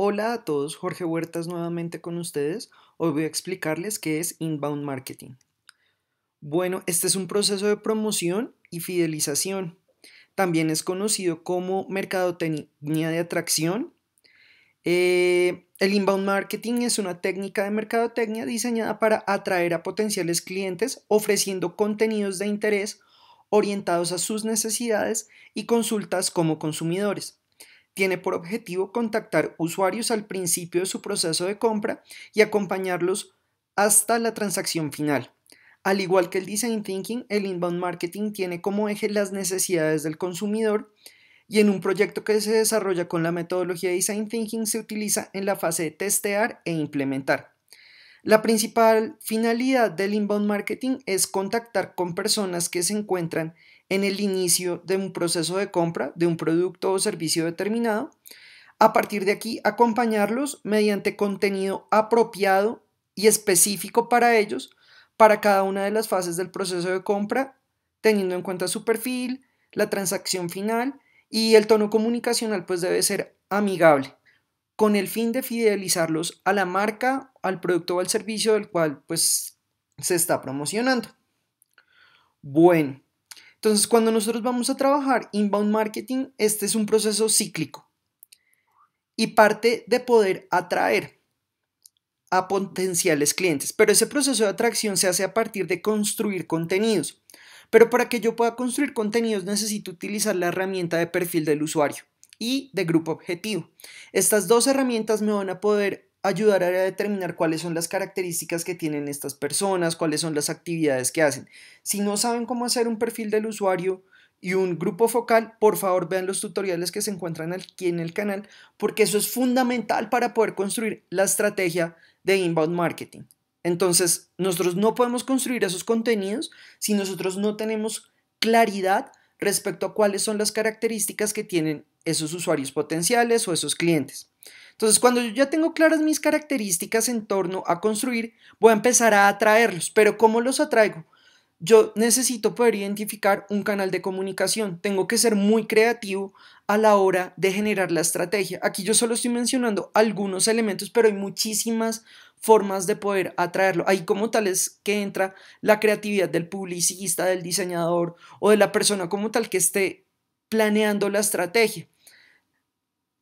Hola a todos, Jorge Huertas nuevamente con ustedes. Hoy voy a explicarles qué es inbound marketing. Bueno, este es un proceso de promoción y fidelización. También es conocido como mercadotecnia de atracción. Eh, el inbound marketing es una técnica de mercadotecnia diseñada para atraer a potenciales clientes ofreciendo contenidos de interés orientados a sus necesidades y consultas como consumidores tiene por objetivo contactar usuarios al principio de su proceso de compra y acompañarlos hasta la transacción final. Al igual que el design thinking, el inbound marketing tiene como eje las necesidades del consumidor y en un proyecto que se desarrolla con la metodología design thinking se utiliza en la fase de testear e implementar. La principal finalidad del inbound marketing es contactar con personas que se encuentran en el inicio de un proceso de compra de un producto o servicio determinado. A partir de aquí, acompañarlos mediante contenido apropiado y específico para ellos, para cada una de las fases del proceso de compra, teniendo en cuenta su perfil, la transacción final y el tono comunicacional pues debe ser amigable con el fin de fidelizarlos a la marca, al producto o al servicio del cual pues se está promocionando. Bueno, entonces cuando nosotros vamos a trabajar inbound marketing, este es un proceso cíclico y parte de poder atraer a potenciales clientes, pero ese proceso de atracción se hace a partir de construir contenidos. Pero para que yo pueda construir contenidos necesito utilizar la herramienta de perfil del usuario y de grupo objetivo. Estas dos herramientas me van a poder ayudar a determinar cuáles son las características que tienen estas personas, cuáles son las actividades que hacen. Si no saben cómo hacer un perfil del usuario y un grupo focal, por favor vean los tutoriales que se encuentran aquí en el canal, porque eso es fundamental para poder construir la estrategia de inbound marketing. Entonces, nosotros no podemos construir esos contenidos si nosotros no tenemos claridad respecto a cuáles son las características que tienen esos usuarios potenciales o esos clientes. Entonces, cuando yo ya tengo claras mis características en torno a construir, voy a empezar a atraerlos. Pero ¿cómo los atraigo? yo necesito poder identificar un canal de comunicación. Tengo que ser muy creativo a la hora de generar la estrategia. Aquí yo solo estoy mencionando algunos elementos, pero hay muchísimas formas de poder atraerlo. Ahí como tal es que entra la creatividad del publicista, del diseñador o de la persona como tal que esté planeando la estrategia.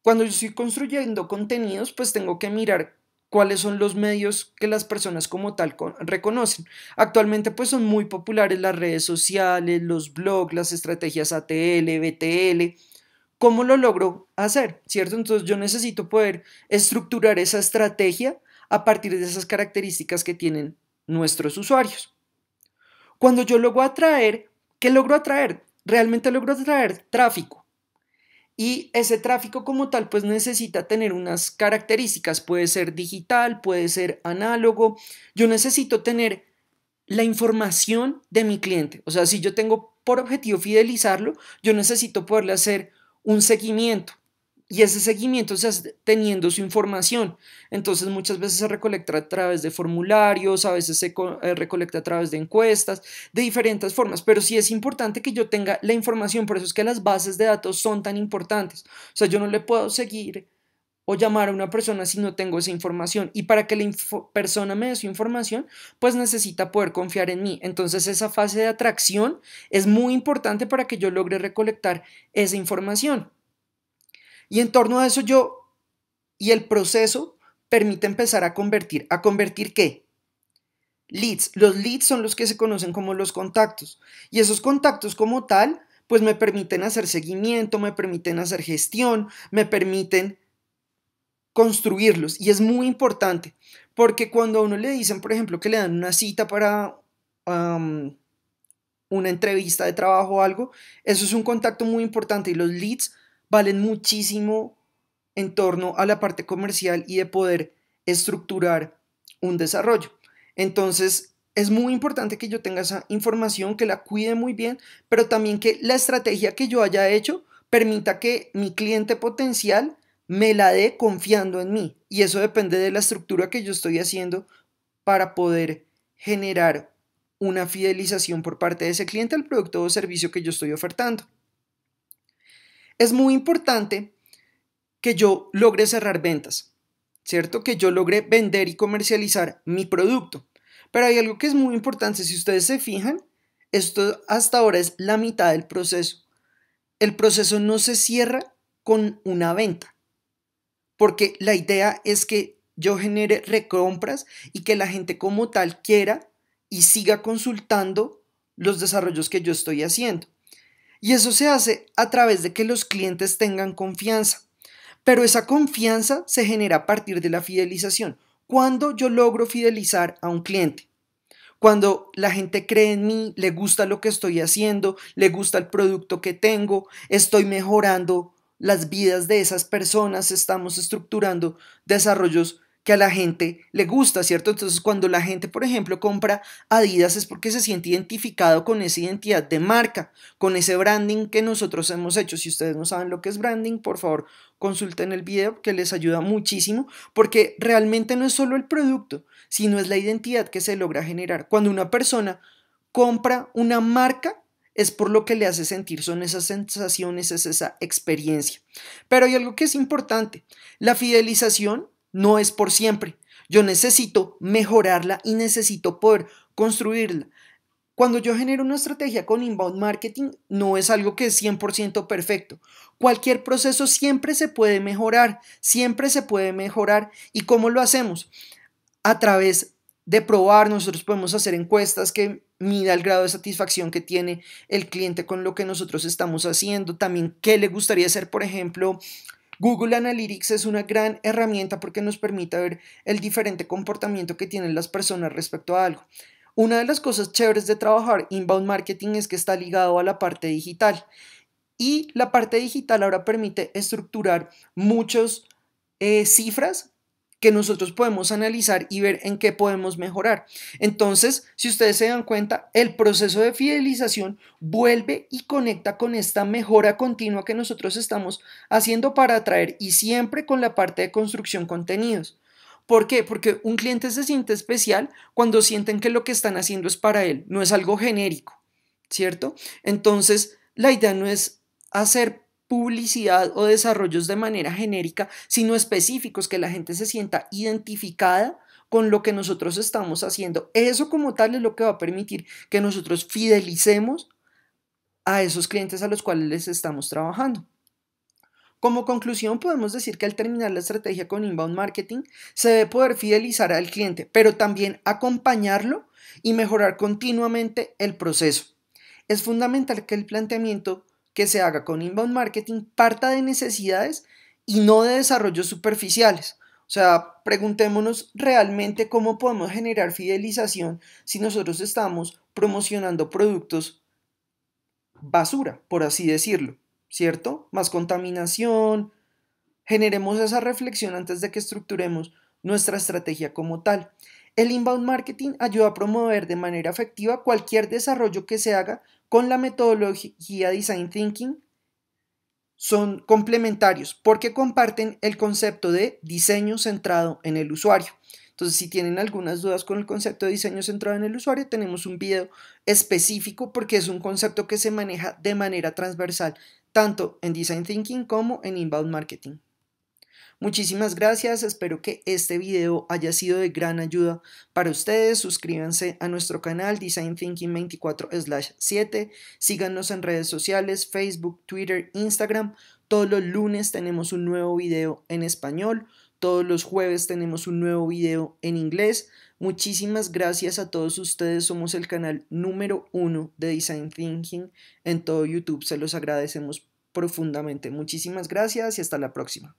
Cuando yo estoy construyendo contenidos, pues tengo que mirar cuáles son los medios que las personas como tal reconocen. Actualmente pues son muy populares las redes sociales, los blogs, las estrategias ATL, BTL. ¿Cómo lo logro hacer? ¿Cierto? Entonces yo necesito poder estructurar esa estrategia a partir de esas características que tienen nuestros usuarios. Cuando yo logro atraer, ¿qué logro atraer? Realmente logro atraer tráfico. Y ese tráfico como tal pues necesita tener unas características, puede ser digital, puede ser análogo. Yo necesito tener la información de mi cliente. O sea, si yo tengo por objetivo fidelizarlo, yo necesito poderle hacer un seguimiento, y ese seguimiento se hace teniendo su información. Entonces muchas veces se recolecta a través de formularios, a veces se eh, recolecta a través de encuestas, de diferentes formas. Pero sí es importante que yo tenga la información, por eso es que las bases de datos son tan importantes. O sea, yo no le puedo seguir o llamar a una persona si no tengo esa información. Y para que la persona me dé su información, pues necesita poder confiar en mí. Entonces esa fase de atracción es muy importante para que yo logre recolectar esa información. Y en torno a eso yo y el proceso permite empezar a convertir. ¿A convertir qué? Leads. Los leads son los que se conocen como los contactos. Y esos contactos como tal, pues me permiten hacer seguimiento, me permiten hacer gestión, me permiten construirlos. Y es muy importante, porque cuando a uno le dicen, por ejemplo, que le dan una cita para una entrevista de trabajo o algo, eso es un contacto muy importante y los leads valen muchísimo en torno a la parte comercial y de poder estructurar un desarrollo. Entonces, es muy importante que yo tenga esa información, que la cuide muy bien, pero también que la estrategia que yo haya hecho permita que mi cliente potencial me la dé confiando en mí. Y eso depende de la estructura que yo estoy haciendo para poder generar una fidelización por parte de ese cliente al producto o servicio que yo estoy ofertando es muy importante que yo logre cerrar ventas, ¿cierto? Que yo logre vender y comercializar mi producto. Pero hay algo que es muy importante, si ustedes se fijan, esto hasta ahora es la mitad del proceso. El proceso no se cierra con una venta, porque la idea es que yo genere recompras y que la gente como tal quiera y siga consultando los desarrollos que yo estoy haciendo. Y eso se hace a través de que los clientes tengan confianza. Pero esa confianza se genera a partir de la fidelización. Cuando yo logro fidelizar a un cliente, cuando la gente cree en mí, le gusta lo que estoy haciendo, le gusta el producto que tengo, estoy mejorando las vidas de esas personas, estamos estructurando desarrollos que a la gente le gusta, ¿cierto? Entonces cuando la gente, por ejemplo, compra Adidas es porque se siente identificado con esa identidad de marca, con ese branding que nosotros hemos hecho. Si ustedes no saben lo que es branding, por favor, consulten el video que les ayuda muchísimo, porque realmente no es solo el producto, sino es la identidad que se logra generar. Cuando una persona compra una marca, es por lo que le hace sentir, son esas sensaciones, es esa experiencia. Pero hay algo que es importante, la fidelización no es por siempre. Yo necesito mejorarla y necesito poder construirla. Cuando yo genero una estrategia con inbound marketing, no es algo que es 100% perfecto. Cualquier proceso siempre se puede mejorar, siempre se puede mejorar. ¿Y cómo lo hacemos? A través de probar, nosotros podemos hacer encuestas que mida el grado de satisfacción que tiene el cliente con lo que nosotros estamos haciendo, también qué le gustaría hacer, por ejemplo, Google Analytics es una gran herramienta porque nos permite ver el diferente comportamiento que tienen las personas respecto a algo. Una de las cosas chéveres de trabajar inbound marketing es que está ligado a la parte digital. Y la parte digital ahora permite estructurar muchas eh, cifras que nosotros podemos analizar y ver en qué podemos mejorar. Entonces, si ustedes se dan cuenta, el proceso de fidelización vuelve y conecta con esta mejora continua que nosotros estamos haciendo para atraer y siempre con la parte de construcción contenidos. ¿Por qué? Porque un cliente se siente especial cuando sienten que lo que están haciendo es para él, no es algo genérico, ¿cierto? Entonces, la idea no es hacer publicidad o desarrollos de manera genérica, sino específicos, que la gente se sienta identificada con lo que nosotros estamos haciendo. Eso como tal es lo que va a permitir que nosotros fidelicemos a esos clientes a los cuales les estamos trabajando. Como conclusión, podemos decir que al terminar la estrategia con inbound marketing, se debe poder fidelizar al cliente, pero también acompañarlo y mejorar continuamente el proceso. Es fundamental que el planteamiento que se haga con inbound marketing parta de necesidades y no de desarrollos superficiales. O sea, preguntémonos realmente cómo podemos generar fidelización si nosotros estamos promocionando productos basura, por así decirlo, ¿cierto? Más contaminación. Generemos esa reflexión antes de que estructuremos nuestra estrategia como tal. El inbound marketing ayuda a promover de manera efectiva cualquier desarrollo que se haga con la metodología Design Thinking son complementarios porque comparten el concepto de diseño centrado en el usuario. Entonces, si tienen algunas dudas con el concepto de diseño centrado en el usuario, tenemos un video específico porque es un concepto que se maneja de manera transversal, tanto en Design Thinking como en Inbound Marketing. Muchísimas gracias, espero que este video haya sido de gran ayuda para ustedes. Suscríbanse a nuestro canal Design Thinking 24/7. Síganos en redes sociales, Facebook, Twitter, Instagram. Todos los lunes tenemos un nuevo video en español. Todos los jueves tenemos un nuevo video en inglés. Muchísimas gracias a todos ustedes. Somos el canal número uno de Design Thinking en todo YouTube. Se los agradecemos profundamente. Muchísimas gracias y hasta la próxima.